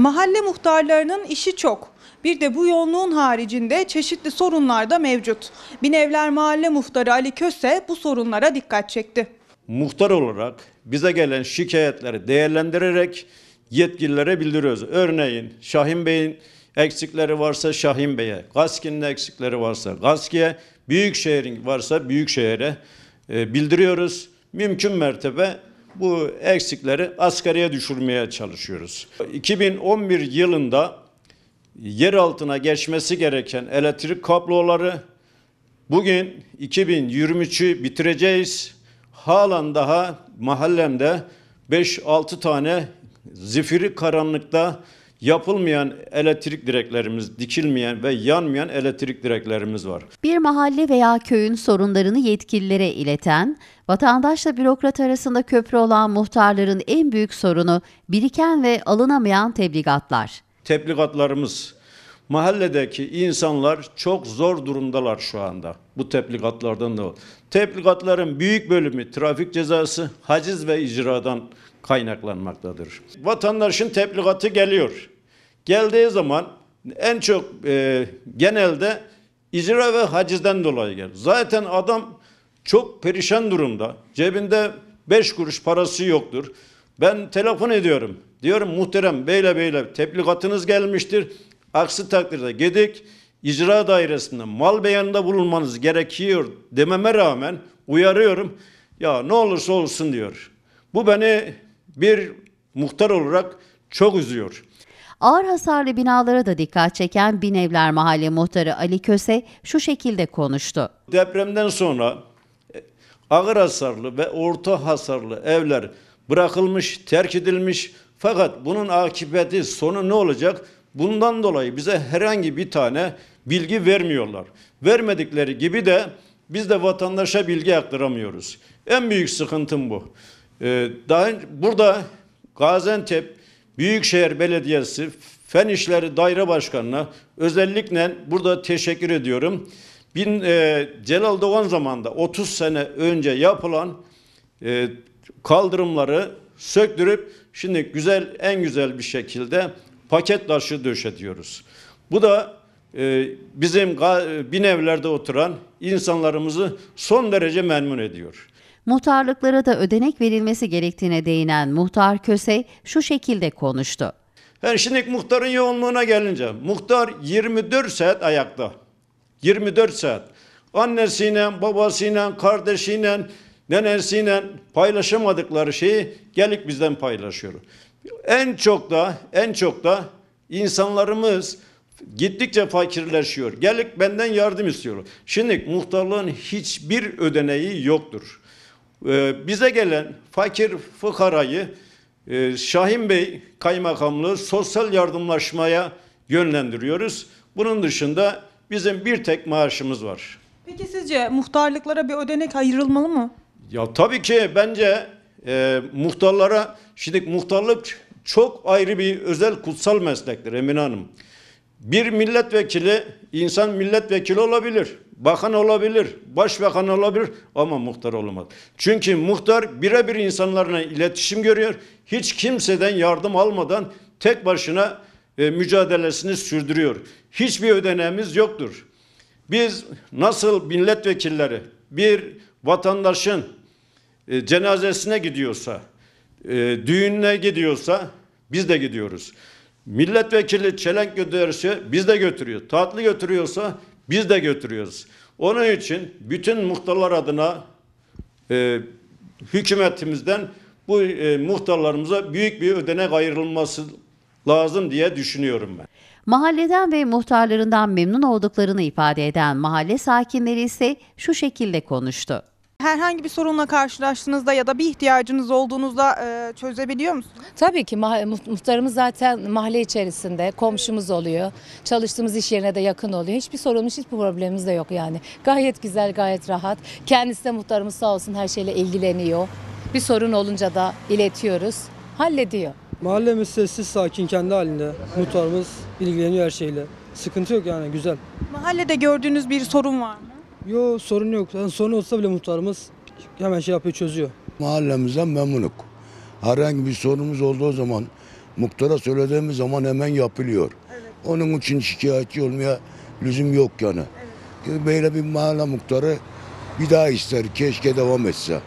Mahalle muhtarlarının işi çok. Bir de bu yoğunluğun haricinde çeşitli sorunlar da mevcut. Binevler Mahalle Muhtarı Ali Köse bu sorunlara dikkat çekti. Muhtar olarak bize gelen şikayetleri değerlendirerek yetkililere bildiriyoruz. Örneğin Şahin Bey'in eksikleri varsa Şahin Bey'e, Gaskin'in eksikleri varsa Gaski'ye, Büyükşehir'in varsa Büyükşehir'e e, bildiriyoruz. Mümkün mertebe bu eksikleri asgariye düşürmeye çalışıyoruz. 2011 yılında yer altına geçmesi gereken elektrik kabloları bugün 2023'ü bitireceğiz. Halen daha mahallemde 5-6 tane zifiri karanlıkta yapılmayan elektrik direklerimiz, dikilmeyen ve yanmayan elektrik direklerimiz var. Bir mahalle veya köyün sorunlarını yetkililere ileten, vatandaşla bürokrat arasında köprü olan muhtarların en büyük sorunu biriken ve alınamayan tebligatlar. Tebligatlarımız mahalledeki insanlar çok zor durumdalar şu anda. Bu teplikatlardan da. Teplikatların büyük bölümü trafik cezası, haciz ve icradan kaynaklanmaktadır. Vatandaşın teplikatı geliyor. Geldiği zaman en çok e, genelde icra ve hacizden dolayı gelir. Zaten adam çok perişan durumda. Cebinde beş kuruş parası yoktur. Ben telefon ediyorum. Diyorum muhterem beyle beyle teplikatınız gelmiştir. Aksi takdirde gedik icra dairesinde mal beyanında bulunmanız gerekiyor dememe rağmen uyarıyorum. Ya ne olursa olsun diyor. Bu beni bir muhtar olarak çok üzüyor. Ağır hasarlı binalara da dikkat çeken Binevler Mahalle Muhtarı Ali Köse şu şekilde konuştu. Depremden sonra e, ağır hasarlı ve orta hasarlı evler bırakılmış, terk edilmiş. Fakat bunun akıbeti sonu ne olacak? Bundan dolayı bize herhangi bir tane bilgi vermiyorlar. Vermedikleri gibi de biz de vatandaşa bilgi aktaramıyoruz. En büyük sıkıntım bu. Ee, daha burada Gaziantep Büyükşehir Belediyesi Fen İşleri Daire Başkanı'na özellikle burada teşekkür ediyorum. Bin, e, Celal Doğan zamanında 30 sene önce yapılan e, kaldırımları söktürüp şimdi güzel en güzel bir şekilde paket taşı döşetiyoruz. Bu da e, bizim evlerde oturan insanlarımızı son derece memnun ediyor. Muhtarlıklara da ödenek verilmesi gerektiğine değinen muhtar Köse şu şekilde konuştu. Yani şimdi muhtarın yoğunluğuna gelince muhtar 24 saat ayakta. 24 saat. Annesiyle, babasıyla, kardeşiyle, nenesiyle paylaşamadıkları şeyi gelip bizden paylaşıyor. En çok da en çok da insanlarımız gittikçe fakirleşiyor. Gelip benden yardım istiyor. Şimdi muhtarlığın hiçbir ödeneği yoktur. Ee, bize gelen fakir fukarayı e, Şahin Bey kaymakamlığı sosyal yardımlaşmaya yönlendiriyoruz. Bunun dışında bizim bir tek maaşımız var. Peki sizce muhtarlıklara bir ödenek ayrılmalı mı? Ya tabii ki bence e, muhtarlara, şimdi muhtarlık çok ayrı bir özel kutsal meslektir Emine Hanım. Bir milletvekili, insan milletvekili olabilir, bakan olabilir, başbakan olabilir ama muhtar olamaz. Çünkü muhtar birebir insanlarla iletişim görüyor. Hiç kimseden yardım almadan tek başına e, mücadelesini sürdürüyor. Hiçbir ödeneğimiz yoktur. Biz nasıl milletvekilleri bir vatandaşın e, cenazesine gidiyorsa, e, düğününe gidiyorsa biz de gidiyoruz. Milletvekili çelenk götürüyorsa biz de götürüyor. Tatlı götürüyorsa biz de götürüyoruz. Onun için bütün muhtarlar adına e, hükümetimizden bu e, muhtarlarımıza büyük bir ödenek ayrılması lazım diye düşünüyorum ben. Mahalleden ve muhtarlarından memnun olduklarını ifade eden mahalle sakinleri ise şu şekilde konuştu. Herhangi bir sorunla karşılaştığınızda ya da bir ihtiyacınız olduğunuzda e, çözebiliyor musunuz? Tabii ki muhtarımız zaten mahalle içerisinde komşumuz oluyor. Çalıştığımız iş yerine de yakın oluyor. Hiçbir sorunumuz, hiçbir problemimiz de yok yani. Gayet güzel, gayet rahat. Kendisi de muhtarımız sağ olsun her şeyle ilgileniyor. Bir sorun olunca da iletiyoruz. Hallediyor. Mahallemiz sessiz sakin kendi halinde. Muhtarımız ilgileniyor her şeyle. Sıkıntı yok yani güzel. Mahallede gördüğünüz bir sorun var mı? Yo sorun yok. Yani sorun olsa bile muhtarımız hemen şey yapıyor çözüyor. Mahallemizden memnunuk. Herhangi bir sorunumuz olduğu zaman muhtara söylediğimiz zaman hemen yapılıyor. Evet. Onun için şikayetçi olmaya lüzum yok yani. Evet. Böyle bir mahalle muhtarı bir daha ister keşke devam etse.